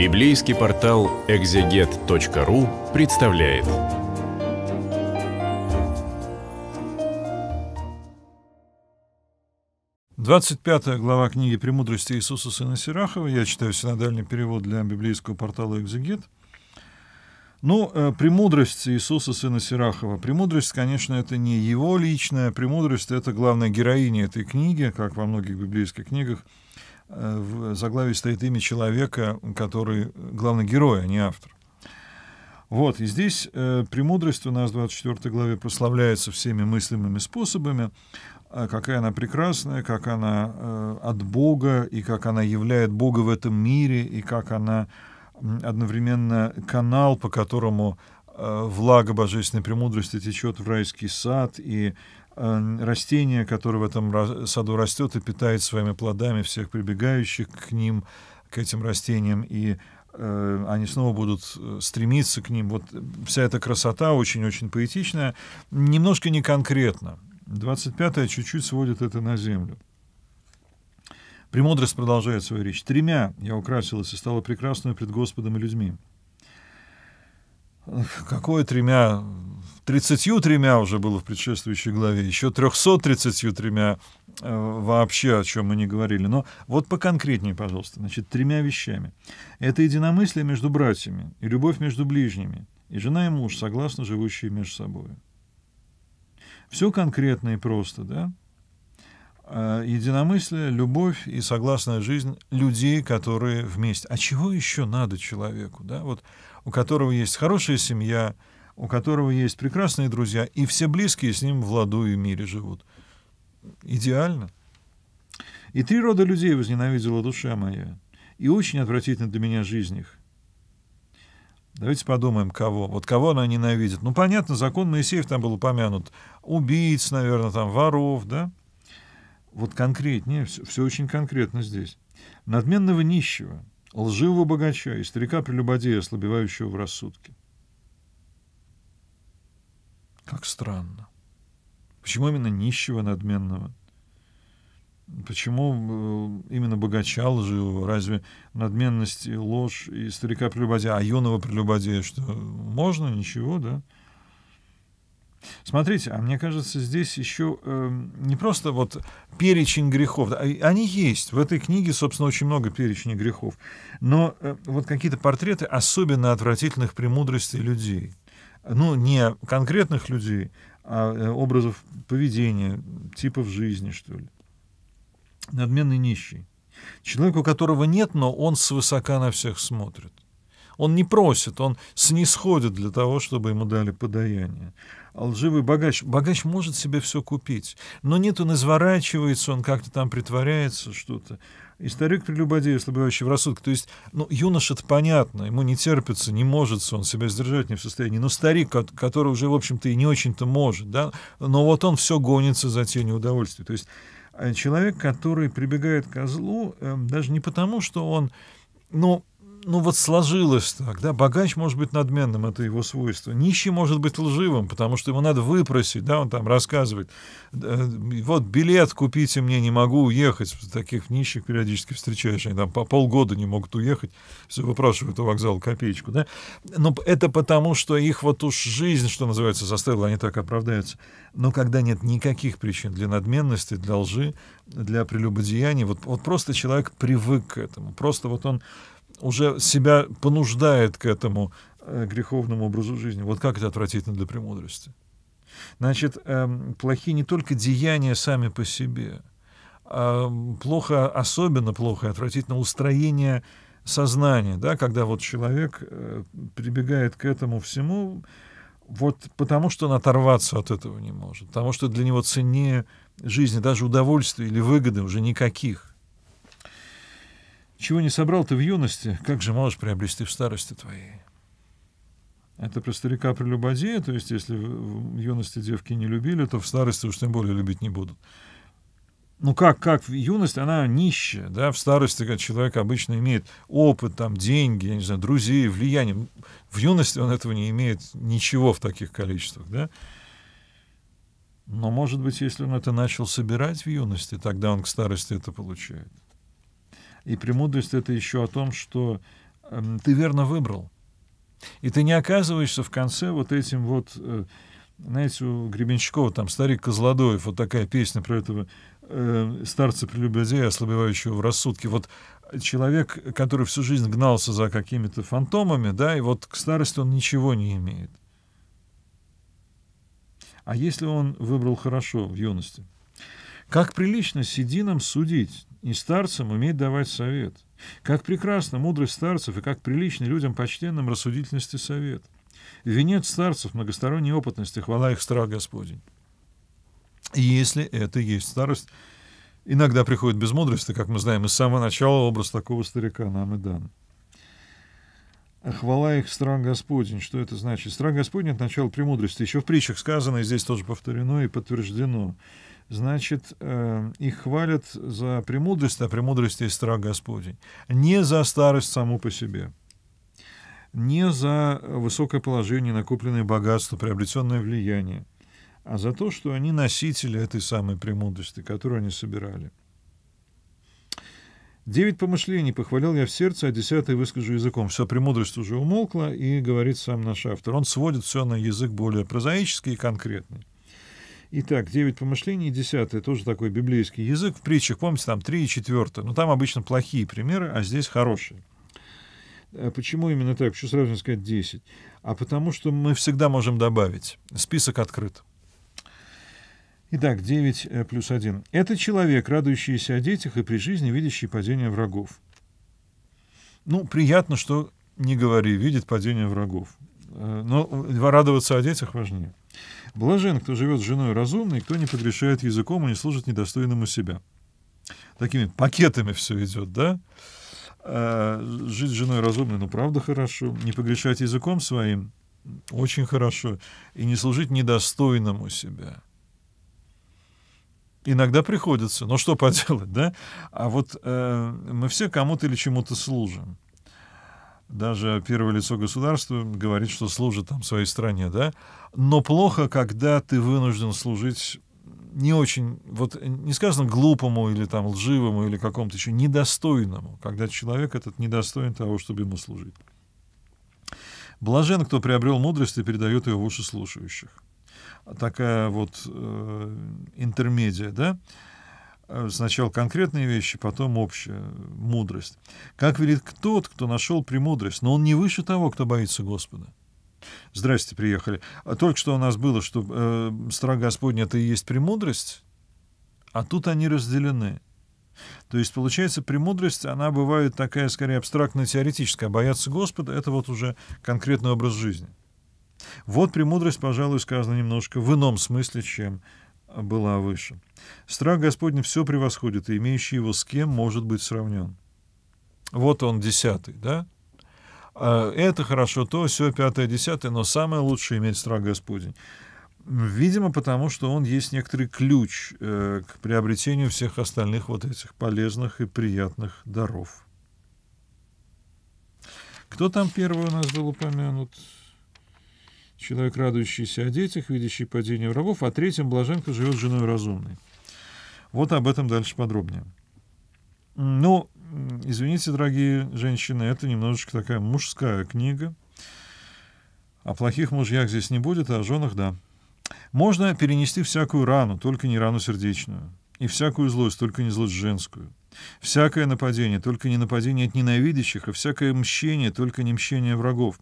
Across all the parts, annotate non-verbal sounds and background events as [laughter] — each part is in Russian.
Библейский портал экзегет.ру представляет. Двадцать пятая глава книги «Премудрости Иисуса Сына Сирахова». Я читаю синодальный перевод для библейского портала «Экзегет». Ну, э, премудрость Иисуса Сына Сирахова. Премудрость, конечно, это не его личная. Премудрость — это главная героиня этой книги, как во многих библейских книгах — Э, в заглавии стоит имя человека, который главный герой, а не автор. Вот, и здесь э, премудрость у нас в 24 главе прославляется всеми мыслимыми способами, а какая она прекрасная, как она э, от Бога, и как она являет Бога в этом мире, и как она одновременно канал, по которому э, влага божественной премудрости течет в райский сад, и Эм, растение, которое в этом саду растет и питает своими плодами всех прибегающих к ним, к этим растениям, и э, они снова будут э, стремиться к ним. Вот вся эта красота очень-очень поэтичная, немножко не конкретно. 25-е чуть-чуть сводит это на землю. Премудрость продолжает свою речь. «Тремя я украсилась и стала прекрасную пред Господом и людьми какое тремя, 33 уже было в предшествующей главе, еще 333 э, вообще, о чем мы не говорили. Но вот поконкретнее, пожалуйста. Значит, тремя вещами. Это единомыслие между братьями и любовь между ближними, и жена и муж, согласно живущие между собой. Все конкретно и просто, да? Э, единомыслие, любовь и согласная жизнь людей, которые вместе. А чего еще надо человеку? Да? Вот у которого есть хорошая семья, у которого есть прекрасные друзья, и все близкие с ним в ладу и мире живут. Идеально. И три рода людей возненавидела душа моя, и очень отвратительно для меня жизнь их. Давайте подумаем, кого. Вот кого она ненавидит. Ну, понятно, закон Моисеев там был упомянут. Убийц, наверное, там, воров, да? Вот конкретнее, все, все очень конкретно здесь. Надменного нищего, лживого богача и старика-прелюбодея, ослабевающего в рассудке. Как странно. Почему именно нищего надменного? Почему э, именно богача лживого? Разве надменность и ложь и старика-прелюбодея, а юного прелюбодея, что можно, ничего, да? — Смотрите, а мне кажется, здесь еще э, эм, не просто вот перечень грехов. А они есть. В этой книге, собственно, очень много перечней грехов. Но э, вот какие-то портреты особенно отвратительных премудростей людей. Ну, не конкретных людей, а э, образов поведения, типов жизни, что ли. Надменный нищий. Человек, у которого нет, но он свысока на всех смотрит. Он не просит, он снисходит для того, чтобы ему дали подаяние. А лживый богач, богач может себе все купить, но нет, он изворачивается, он как-то там притворяется что-то. И старик прелюбодей, ослабевающий в рассудке. То есть, ну, юноша это понятно, ему не терпится, не может он себя сдержать не в состоянии. Но старик, который уже, в общем-то, и не очень-то может, да, но вот он все гонится за тенью удовольствия. То есть, э, человек, который прибегает к козлу, э, даже не потому, что он, ну, ну вот сложилось так, да, богач может быть надменным, это его свойство, нищий может быть лживым, потому что ему надо выпросить, да, он там рассказывает, вот билет купите мне, не могу уехать, таких нищих периодически встречаешь, они там по полгода не могут уехать, все выпрашивают у вокзала копеечку, да, но это потому, что их вот уж жизнь, что называется, заставила, они так оправдаются, но когда нет никаких причин для надменности, для лжи, для прелюбодеяния, вот, вот просто человек привык к этому, просто вот он уже себя понуждает к этому э, греховному образу жизни. Вот как это отвратительно для премудрости. Значит, эм, плохи не только деяния сами по себе, а плохо, особенно плохо, отвратительно устроение сознания, да, когда вот человек э, прибегает к этому всему, вот потому что он оторваться от этого не может, потому что для него ценнее жизни, даже удовольствия или выгоды уже никаких. Чего не собрал ты в юности, как же можешь приобрести в старости твоей? Это про старика прелюбодея, то есть если в юности девки не любили, то в старости уж тем более любить не будут. Ну как, как юность она нищая, да, в старости как человек обычно имеет опыт, там, деньги, я не знаю, друзей, влияние. В юности он этого не имеет ничего в таких количествах, да. Но, может быть, если он это начал собирать в юности, тогда он к старости это получает. И премудрость — это еще о том, что э, ты верно выбрал. И ты не оказываешься в конце вот этим вот... Э, знаете, у Гребенщикова там «Старик Козлодоев», вот такая песня про этого э, старца прелюбодея, ослабевающего в рассудке. Вот человек, который всю жизнь гнался за какими-то фантомами, да, и вот к старости он ничего не имеет. А если он выбрал хорошо в юности — как прилично сединам судить, и старцам уметь давать совет. Как прекрасна мудрость старцев и как прилично людям почтенным рассудительности совет. Венец старцев многосторонней опытности, хвала их страх Господень. И если это есть старость, иногда приходит без мудрости, как мы знаем, из самого начала образ такого старика нам и дан. А хвала их стран Господень. Что это значит? Стран Господень — это начало премудрости. Еще в притчах сказано, и здесь тоже повторено и подтверждено. Значит, э, их хвалят за премудрость, а премудрость есть страх Господень. Не за старость саму по себе. Не за высокое положение, накопленное богатство, приобретенное влияние, а за то, что они носители этой самой премудрости, которую они собирали. Девять помышлений похвалил я в сердце, а десятый выскажу языком. Все, премудрость уже умолкла, и говорит сам наш автор. Он сводит все на язык более прозаический и конкретный. Итак, девять помышлений и десятое, тоже такой библейский язык. В притчах, помните, там три и четвертое. Но ну, там обычно плохие примеры, а здесь хорошие. А почему именно так? Почему сразу не сказать десять? А потому что мы всегда можем добавить. Список открыт. Итак, 9 э, плюс 1. Это человек, радующийся о детях и при жизни видящий падение врагов. Ну, приятно, что, не говори, видит падение врагов. Э, но э, радоваться о детях важнее. Блажен, кто живет с женой разумной, кто не погрешает языком и не служит недостойному себя. Такими пакетами все идет, да? Жить с женой разумной, ну, правда, хорошо. Не погрешать языком своим, очень хорошо. И не служить недостойному себя. Иногда приходится, но ну, что поделать, [laughs] да? А вот э, мы все кому-то или чему-то служим. Даже первое лицо государства говорит, что служит там своей стране, да? Но плохо, когда ты вынужден служить не очень, вот э, не сказано глупому или там лживому или какому-то еще недостойному, когда человек этот недостоин того, чтобы ему служить. Блажен, кто приобрел мудрость и передает ее в уши слушающих такая вот э, интермедия, да? Э, сначала конкретные вещи, потом общая э, мудрость. Как велит тот, кто нашел премудрость, но он не выше того, кто боится Господа. Здрасте, приехали. А только что у нас было, что э, страх Господня — это и есть премудрость, а тут они разделены. То есть, получается, премудрость, она бывает такая, скорее, абстрактно-теоретическая. А бояться Господа — это вот уже конкретный образ жизни. Вот премудрость, пожалуй, сказана немножко в ином смысле, чем была выше. Страх Господень все превосходит, и имеющий его с кем может быть сравнен. Вот он, десятый, да? А, это хорошо, то, все, пятое, десятое, но самое лучшее иметь страх Господень. Видимо, потому что он есть некоторый ключ э, к приобретению всех остальных вот этих полезных и приятных даров. Кто там первый у нас был упомянут? человек, радующийся о детях, видящий падение врагов, а третьим блаженка живет с женой разумной. Вот об этом дальше подробнее. Ну, извините, дорогие женщины, это немножечко такая мужская книга. О плохих мужьях здесь не будет, а о женах — да. Можно перенести всякую рану, только не рану сердечную. И всякую злость, только не злость женскую. Всякое нападение, только не нападение от ненавидящих, а всякое мщение, только не мщение врагов.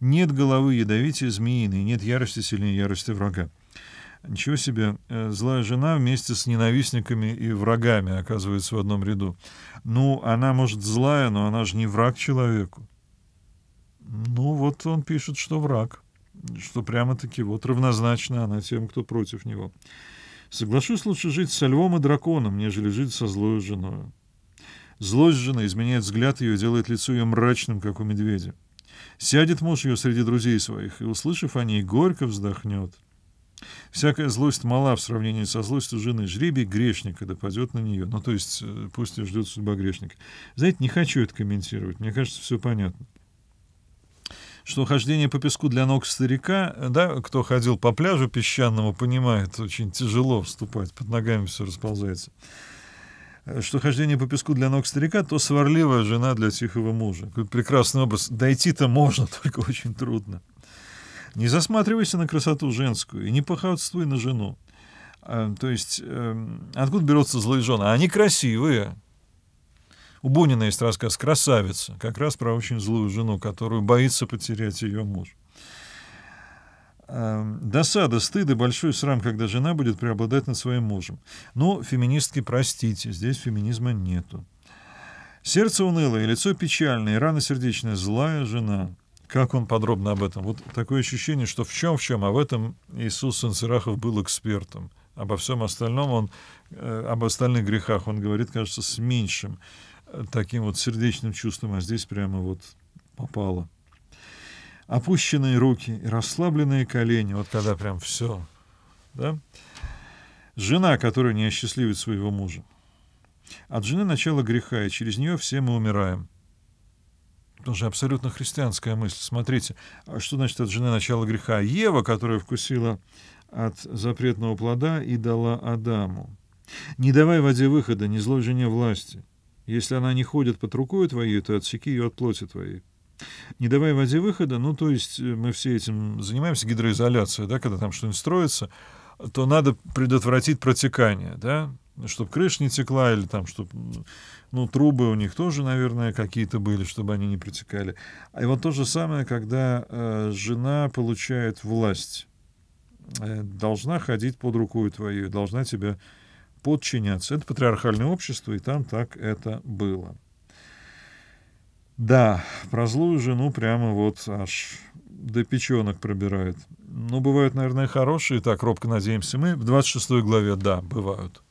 Нет головы ядовития змеиной, нет ярости сильнее ярости врага. Ничего себе, э, злая жена вместе с ненавистниками и врагами оказывается в одном ряду. Ну, она, может, злая, но она же не враг человеку. Ну, вот он пишет, что враг, что прямо-таки вот равнозначно она тем, кто против него. Соглашусь лучше жить со львом и драконом, нежели жить со злой женой. Злость жена изменяет взгляд ее, делает лицо ее мрачным, как у медведя. Сядет муж ее среди друзей своих, и, услышав о ней, горько вздохнет. Всякая злость мала в сравнении со злостью жены. Жребий грешника допадет на нее. Ну, то есть, э, пусть ее ждет судьба грешника. Знаете, не хочу это комментировать. Мне кажется, все понятно что хождение по песку для ног старика, да, кто ходил по пляжу песчаному, понимает, очень тяжело вступать, под ногами все расползается э, что хождение по песку для ног старика, то сварливая жена для тихого мужа. Какой прекрасный образ. Дойти-то можно, [laughs] только очень трудно. Не засматривайся на красоту женскую и не похотствуй на жену. А, то есть, эм, откуда берутся злые жены? А они красивые, у Бунина есть рассказ «Красавица», как раз про очень злую жену, которую боится потерять ее муж. Эм, досада, стыд и большой срам, когда жена будет преобладать над своим мужем. Но ну, феминистки, простите, здесь феминизма нету. Сердце унылое, лицо печальное, рана сердечная, злая жена. Как он подробно об этом? Вот такое ощущение, что в чем в чем, а в этом Иисус Сансирахов был экспертом. Обо всем остальном он, э, об остальных грехах он говорит, кажется, с меньшим таким вот сердечным чувством, а здесь прямо вот попало. Опущенные руки и расслабленные колени, вот когда прям все, да? Жена, которая не осчастливит своего мужа. От жены начало греха, и через нее все мы умираем. Это же абсолютно христианская мысль. Смотрите, а что значит от жены начало греха? Ева, которая вкусила от запретного плода и дала Адаму. Не давай воде выхода, не злой жене власти. Если она не ходит под рукой твоей, то отсеки ее от плоти твоей. Не давай воде выхода, ну, то есть э, мы все этим занимаемся, гидроизоляция, да, когда там что-нибудь строится, то надо предотвратить протекание, да, чтобы крыша не текла, или там, чтобы, ну, трубы у них тоже, наверное, какие-то были, чтобы они не протекали. И вот то же самое, когда э, жена получает власть, э, должна ходить под рукой твою, должна тебя подчиняться. Это патриархальное общество, и там так это было. Да, про злую жену прямо вот аж до печенок пробирает. но ну, бывают, наверное, хорошие, так робко надеемся мы. В 26 главе, да, бывают.